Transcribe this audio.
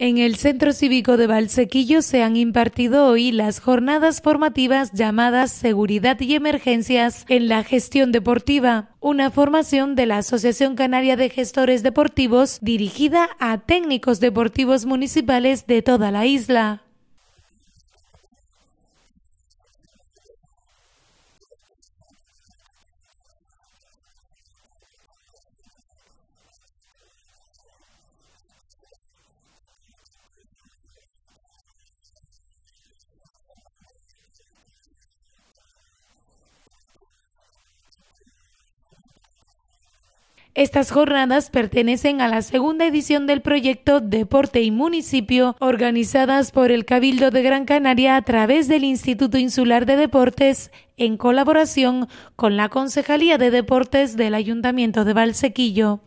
En el Centro Cívico de Valsequillo se han impartido hoy las jornadas formativas llamadas Seguridad y Emergencias en la Gestión Deportiva, una formación de la Asociación Canaria de Gestores Deportivos dirigida a técnicos deportivos municipales de toda la isla. Estas jornadas pertenecen a la segunda edición del proyecto Deporte y Municipio, organizadas por el Cabildo de Gran Canaria a través del Instituto Insular de Deportes en colaboración con la Concejalía de Deportes del Ayuntamiento de Valsequillo.